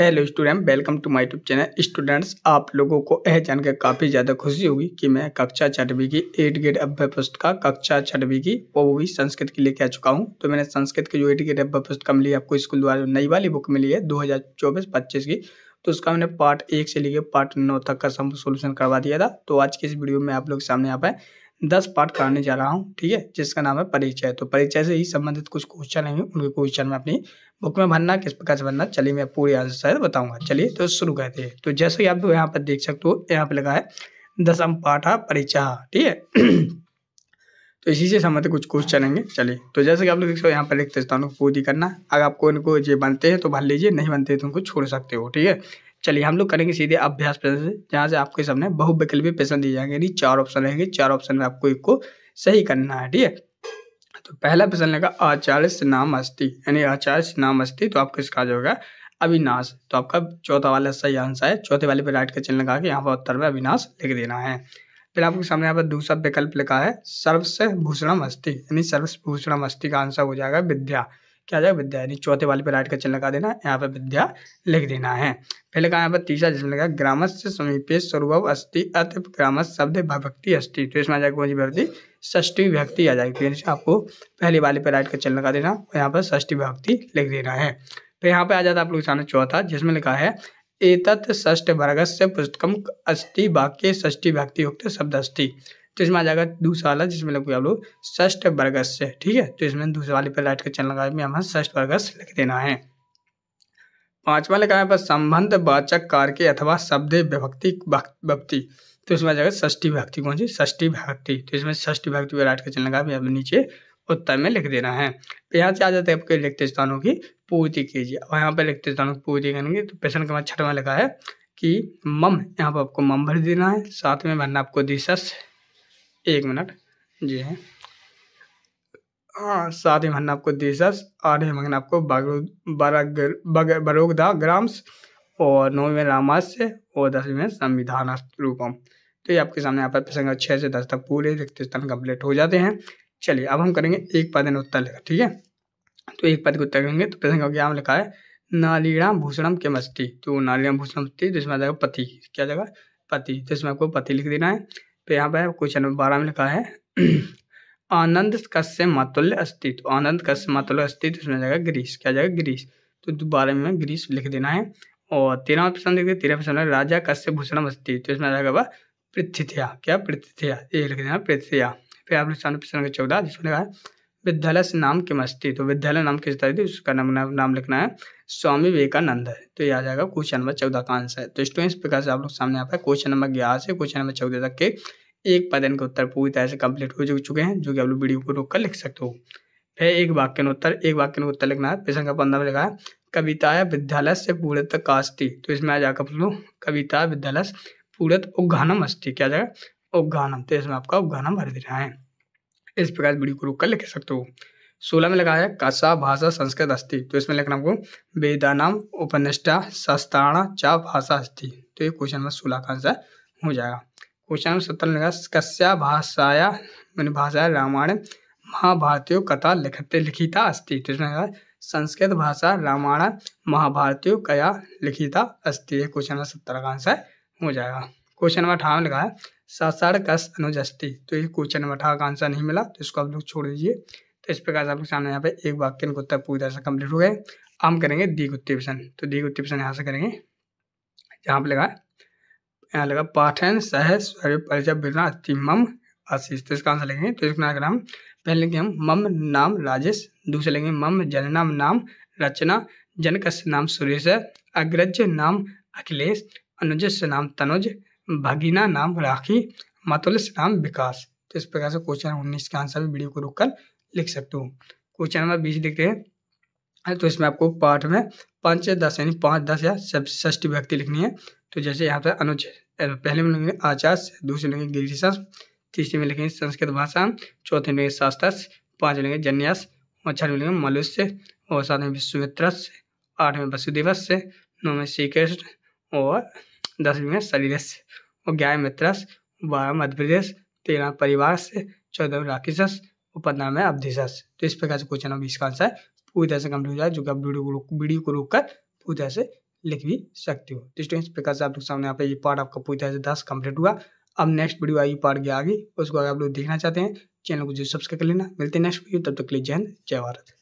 hello student welcome to my tube channel students आप लोगों को यह जानकर काफ़ी ज़्यादा खुशी होगी कि मैं कक्षा छठवीं की एट ग्रेड अभ्य पुस्तका कक्षा छठवीं की वो भी संस्कृत के लिए कह चुका हूँ तो मैंने संस्कृत की जो एट ग्रेड अभ्य पुस्तका मिली आपको स्कूल द्वारा नई वाली बुक मिली है दो हज़ार चौबीस पच्चीस की तो उसका मैंने पार्ट एक से लेकर पार्ट नौ तक का सब सोल्यूशन करवा दिया था तो आज की इस वीडियो में आप लोग सामने आ पाए दस पार्ट कराने जा रहा हूँ ठीक है जिसका नाम है परिचय तो परिचय से ही संबंधित कुछ क्वेश्चन हैं उनके क्वेश्चन में अपनी बुक में भरना किस प्रकार से भरना चलिए मैं पूरी आंसर बताऊंगा चलिए तो शुरू करते हैं तो जैसे ही आप यहाँ पर देख सकते हो यहाँ पर लगा है दसम पाठ परिचय ठीक है तो इसी से संबंधित कुछ क्वेश्चन आएंगे चलिए तो जैसे कि आप लोग देख सकते हो यहाँ पर लिख देता हूँ पूरी करना अगर आपको इनको ये बनते हैं तो भर लीजिए नहीं बनते तो उनको छोड़ सकते हो ठीक है चलिए हम लोग करेंगे सीधे अभ्यास प्रश्न से जहाँ से आपके सामने बहुविकल्पी प्रश्न दिए जाएंगे यानी चार ऑप्शन रहेंगे चार ऑप्शन में आपको एक को सही करना है ठीक है तो पहला प्रश्न लगा आचार्य नाम अस्थि यानी आचार्य नाम अस्थि तो आपको इसका जो होगा अविनाश तो आपका चौथा वाला सही आंसर है चौथे वाले पे राइट का चिन्ह लगा के यहाँ पर उत्तर में अविनाश लिख देना है फिर आपके सामने यहाँ पर दूसरा विकल्प लिखा है सर्वस्व भूषणम अस्थि यानी भूषणम अस्थि का आंसर हो जाएगा विद्या क्या जाएगा विद्या यानी चौथे वाले पे राइट का चिन्ह लगा देना यहाँ पे विद्या लिख देना है पहले कहा यहाँ पर तीसरा जिसमें लगा ग्रामस से समीपे स्वरूप अस्थि अत ग्रामस शब्द भक्ति अस्थि तो इसमें आ जाएगा कौन सी भक्ति ष्टी विभक्ति आ जाएगी फिर आपको पहले वाले पे राइट का चिन्ह लगा देना और यहाँ पर ष्टी विभक्ति लिख देना है तो यहाँ पे आ जाता आप लोग सामने चौथा जिसमें लिखा है एतत् षष्ठ वर्ग से पुस्तकम अस्थि वाक्य षष्ठी भक्ति युक्त शब्द अस्थि तो इसमें आ जाएगा दूसरा वाला जिसमें लगोगे आप लोग षष्ट बरगस से ठीक है तो इसमें दूसरे वाले पर लाइट का चैनल लगा में हमें षष्ट बरगस लिख देना है पांचवा लिखा है पर संबंध वाचक कार के अथवा शब्द विभक्ति भक्ति तो इसमें आ जाएगा षष्ठी भक्ति कौन सी षष्ठी भक्ति तो इसमें षष्ठी भक्ति पर लाइट का चैनल लगा हमें नीचे उत्तर में लिख देना है तो यहाँ से आ जाते हैं आपके लिखते स्थानों की पूर्ति कीजिए और यहाँ पर लिखते स्थानों की पूर्ति करेंगे तो प्रश्न क्रमांक छठवा लिखा है कि मम यहाँ पर आपको मम भर देना है साथ में भरना आपको दिशा एक मिनट जी है हाँ, हाँ सात ही मंगना आपको आठ ही मंगना आपको बारह बरोगदा ग्राम्स और नौवें रामास्य और दसवें संविधान रूपम तो ये आपके सामने यहाँ पर प्रसंग छः से दस तक पूरे रिक्त स्थान कंप्लीट हो जाते हैं चलिए अब हम करेंगे एक पद उत्तर लिखा ठीक है तो एक पद के उत्तर करेंगे तो प्रसंग क्या लिखा है नालीराम भूषणम के मस्ती तो नालीराम भूषणम मस्ती जिसमें आ जाएगा पति क्या जाएगा पति जिसमें आपको पति लिख देना है तो यहाँ पर क्वेश्चन नंबर बारह में लिखा है आनंद कस्य मातुल्य अस्तित्व आनंद कस्य मातुल्य अस्तित्व उसमें जाएगा ग्रीस क्या जाएगा ग्रीस तो बारह में ग्रीस लिख देना है और तेरह ऑप्शन देखते तेरह ऑप्शन राजा कश्य भूषण अस्तित्व तो इसमें आ जाएगा पृथ्वीया क्या पृथ्वीया ये लिख देना पृथ्वीया फिर आप लोग प्रश्न चौदह जिसमें लिखा है विद्यालय से नाम किम अस्ती तो विद्यालय नाम किस तरह उसका नाम नाम लिखना है स्वामी विवेकानंद है तो ये आ जाएगा क्वेश्चन नंबर चौदह का आंसर है तो स्टूडेंट्स प्रकार से आप लोग सामने आता है क्वेश्चन नंबर ग्यारह से क्वेश्चन नंबर चौदह तक के एक पदन के उत्तर पूरी तरह से कंप्लीट हो चुके हैं जो कि आप लोग वीडियो को रोक कर लिख सकते हो फिर एक वाक्य ने उत्तर एक वाक्य ने उत्तर लिखना है प्रश्न का पंद्रह में लिखा है कविता है विद्यालय से पूर्णत कास्ती तो इसमें आ जाकर बोलो कविता विद्यालय से पूर्णत उघानम अस्थि क्या जाएगा उघानम तो इसमें आपका उघानम भर दे रहा है इस प्रकार वीडियो को रोक कर लिख सकते हो सोलह में लिखा है कसा भाषा संस्कृत अस्थि तो इसमें लिखना आपको वेदानाम उपनिष्ठा शस्त्राणा चा भाषा अस्थि तो ये क्वेश्चन नंबर सोलह का आंसर हो जाएगा उच्चारण सत्तर कस्या भाषाया मैंने भाषा रामायण महाभारतीयो कथा लिखते लिखिता अस्ति संस्कृत भाषा रामायण महाभारतीयो कया लिखिता अस्ति क्वेश्चन नंबर सत्तर का आंसर हो जाएगा क्वेश्चन नंबर अठारह लिखा है सासार कस अनुजस्ति तो ये क्वेश्चन नंबर अठारह का आंसर नहीं मिला तो इसको आप लोग छोड़ दीजिए तो इस प्रकार से आप लोग सामने यहाँ पे एक वाक्य में उत्तर पूरी तरह से कम्प्लीट हो गए हम करेंगे दीघ गुत्ती तो दीघ गुत्ती यहाँ से करेंगे जहाँ पर लिखा है यहाँ लगा पाठन सह स्वर परिचय बिना अति मम आशीष तो इसका आंसर लेंगे तो इसका नाम पहले लेंगे हम मम नाम राजेश दूसरे लेंगे मम जन नाम नाम रचना जनक नाम सुरेश अग्रज नाम अखिलेश अनुज नाम तनुज भगीना नाम राखी मतुलस नाम विकास तो इस प्रकार से क्वेश्चन उन्नीस का आंसर भी वीडियो को रोक कर लिख सकते हो क्वेश्चन नंबर बीस देखते हैं तो इसमें आपको पाठ में पाँच दस यानी पाँच दस या सब षष्ठी व्यक्ति लिखनी है तो जैसे यहाँ पर अनुज पहले में लेंगे आचार्य दूसरे में लेंगे तीसरे में लिखेंगे संस्कृत भाषा चौथे में लेंगे शास्त्रस पाँच में लेंगे जन्यास और छठ में लेंगे मलुष्य और सात में विश्वमित्रस आठ में वसुदिवस नौ में श्री कृष्ण और दस में शरीरस और ग्यारह मित्रस बारह मध्य प्रदेश तेरह परिवार से चौदह में राकेशस और पंद्रह में अवधिशस तो इस प्रकार से क्वेश्चन अब इसका आंसर पूरी तरह से कंप्लीट हो जाए जो कि आप वीडियो को रोक कर पूरी तरह से लिख भी सकते हो तो स्टूडेंट्स प्रकार से आप लोग सामने यहाँ ये पार्ट आपका पूरी तरह से दस कंप्लीट हुआ अब नेक्स्ट वीडियो आई पार्ट गया आगे उसको अगर आप लोग देखना चाहते हैं चैनल को जो सब्सक्राइब कर लेना मिलते हैं नेक्स्ट वीडियो तब तक के लिए जय हिंद जय भारत